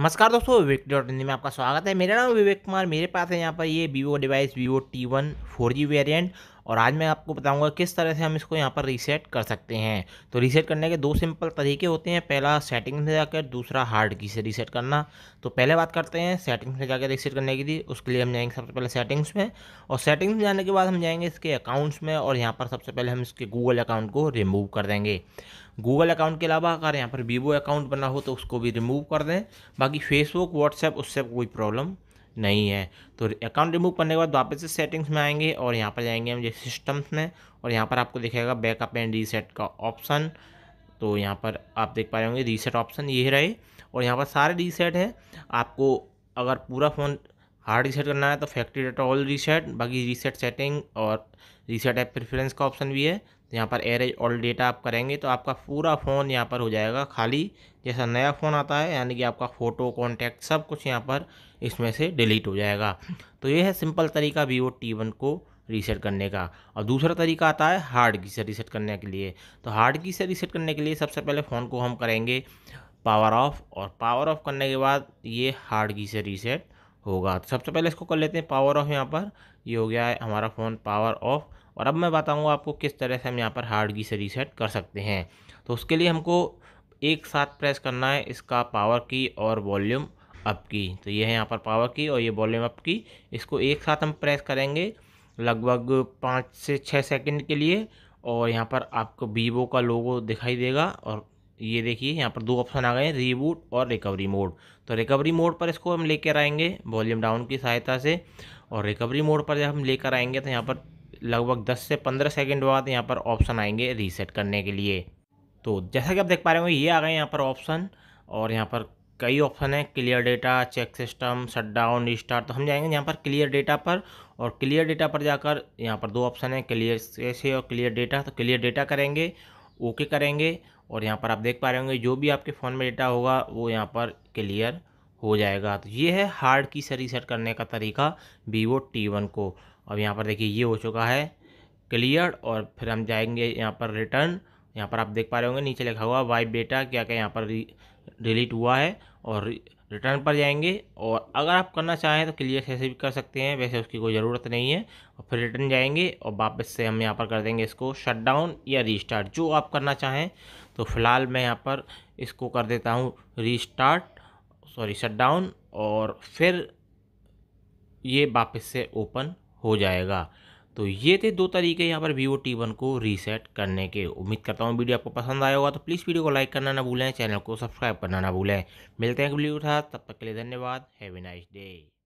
नमस्कार दोस्तों विवेक डॉट हिंदी में आपका स्वागत है मेरा नाम विवेक कुमार मेरे पास है यहाँ पर ये Vivo device Vivo T one four G variant और आज मैं आपको बताऊंगा किस तरह से हम इसको यहाँ पर रीसेट कर सकते हैं तो रीसेट करने के दो सिंपल तरीके होते हैं पहला सेटिंग में जाकर दूसरा हार्ड की से रीसेट करना तो पहले बात करते हैं सेटिंग्स में जाकर रीसेट करने के लिए उसके लिए हम जाएंगे सबसे पहले सेटिंग्स में और सेटिंग्स में जाने के बाद हम जाएंगे इसके अकाउंट्स में और यहाँ पर सबसे पहले हम इसके गूगल अकाउंट को रिमूव कर देंगे गूगल अकाउंट के अलावा अगर यहाँ पर वीवो अकाउंट बना हो तो उसको भी रिमूव कर दें बाकी फेसबुक व्हाट्सएप उससे कोई प्रॉब्लम नहीं है तो अकाउंट रिमूव करने के बाद वापस से सेटिंग्स में आएंगे और यहाँ पर जाएंगे हम जो सिस्टम्स में और यहाँ पर आपको दिखेगा बैकअप एंड रीसेट का ऑप्शन तो यहाँ पर आप देख पा रहे होंगे रीसेट ऑप्शन ये रहे और यहाँ पर सारे रीसेट हैं आपको अगर पूरा फ़ोन हार्ड रीसेट करना है तो फैक्ट्री डाटा ऑल रीसेट बाकी रीसेट सेटिंग और रीसेट ऐप प्रेफरेंस का ऑप्शन भी है तो यहाँ पर एरेज ऑल डेटा आप करेंगे तो आपका पूरा फ़ोन यहाँ पर हो जाएगा खाली जैसा नया फ़ोन आता है यानी कि आपका फ़ोटो कॉन्टैक्ट सब कुछ यहाँ पर इसमें से डिलीट हो जाएगा तो ये है सिंपल तरीका वीवो टी वन को रीसेट करने का और दूसरा तरीका आता है हार्ड की से रीसेट करने के लिए तो हार्ड की से रीसेट करने के लिए सबसे पहले फ़ोन को हम करेंगे पावर ऑफ और पावर ऑफ करने के बाद ये हार्ड की से रीसेट होगा तो सबसे पहले इसको कर लेते हैं पावर ऑफ यहाँ पर ये हो गया है हमारा फ़ोन पावर ऑफ और अब मैं बताऊँगा आपको किस तरह से हम यहाँ पर हार्ड की से रीसेट कर सकते हैं तो उसके लिए हमको एक साथ प्रेस करना है इसका पावर की और वॉल्यूम अप की तो ये है यहाँ पर पावर की और ये वॉल्यूम अप की इसको एक साथ हम प्रेस करेंगे लगभग पाँच से छः सेकंड के लिए और यहाँ पर आपको वीवो का लोगो दिखाई देगा और ये देखिए यहाँ पर दो ऑप्शन आ गए हैं रीबूट और रिकवरी मोड तो रिकवरी मोड पर इसको हम लेकर आएंगे वॉल्यूम डाउन की सहायता से और रिकवरी मोड पर जब हम लेकर आएंगे तो यहाँ पर लगभग 10 से 15 सेकंड बाद यहाँ पर ऑप्शन आएंगे रीसेट करने के लिए तो जैसा कि आप देख पा रहे हो ये आ गए यहाँ पर ऑप्शन और यहाँ पर कई ऑप्शन है clear data check system down restart तो हम जाएंगे यहाँ पर क्लियर डेटा पर और क्लियर डेटा पर जाकर यहाँ पर दो ऑप्शन है क्लियर से और क्लियर डेटा तो क्लियर डेटा करेंगे ओके करेंगे और यहाँ पर आप देख पा रहे होंगे जो भी आपके फ़ोन में डेटा होगा वो यहाँ पर क्लियर हो जाएगा तो ये है हार्ड की से रीसेट करने का तरीका वीवो टी वन को अब यहाँ पर देखिए ये हो चुका है क्लियर और फिर हम जाएंगे यहाँ पर रिटर्न यहाँ पर आप देख पा रहे होंगे नीचे लिखा हुआ वाइप डेटा क्या क्या यहाँ पर डिलीट हुआ है और रिटर्न पर जाएंगे और अगर आप करना चाहें तो क्लियर कैसे भी कर सकते हैं वैसे उसकी कोई ज़रूरत नहीं है और फिर रिटर्न जाएंगे और वापस से हम यहाँ पर कर देंगे इसको शट डाउन या रीस्टार्ट जो आप करना चाहें तो फ़िलहाल मैं यहाँ पर इसको कर देता हूँ रीस्टार्ट सॉरी शट डाउन और फिर ये वापस से ओपन हो जाएगा तो ये थे दो तरीके यहाँ पर वीवो टी वन को रीसेट करने के उम्मीद करता हूँ वीडियो आपको पसंद आया होगा तो प्लीज़ वीडियो को लाइक करना ना भूलें चैनल को सब्सक्राइब करना ना भूलें मिलते हैं वीडियो के साथ तब तक के लिए धन्यवाद हैवी नाइस डे